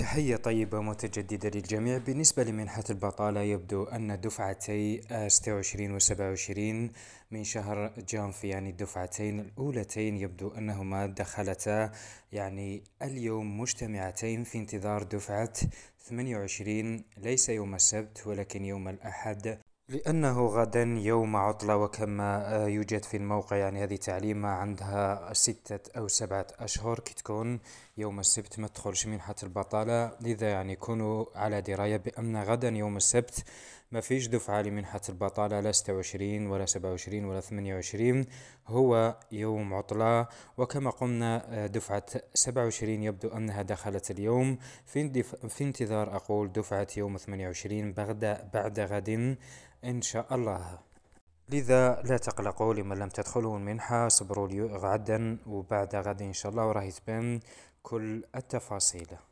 تحية طيبة متجددة للجميع بالنسبة لمنحة البطالة يبدو أن دفعتي 26 و 27 من شهر جانفي يعني الدفعتين الأولتين يبدو أنهما دخلتا يعني اليوم مجتمعتين في انتظار دفعة 28 ليس يوم السبت ولكن يوم الأحد لأنه غدا يوم عطلة وكما آه، يوجد في الموقع يعني هذه تعليمة عندها ستة أو سبعة أشهر كي تكون يوم السبت ما تدخلش منحة البطالة لذا يعني كونوا على دراية بأن غدا يوم السبت ما فيش دفعة لمنحة منحة البطالة لا 26 ولا 27 ولا 28 هو يوم عطلة وكما قلنا آه، دفعة 27 يبدو أنها دخلت اليوم في, اندف... في انتظار أقول دفعة يوم 28 بعد, بعد غد إن شاء الله لذا لا تقلقوا لمن لم تدخلوا المنحة صبروا غدا وبعد غد إن شاء الله وراه يتبان كل التفاصيل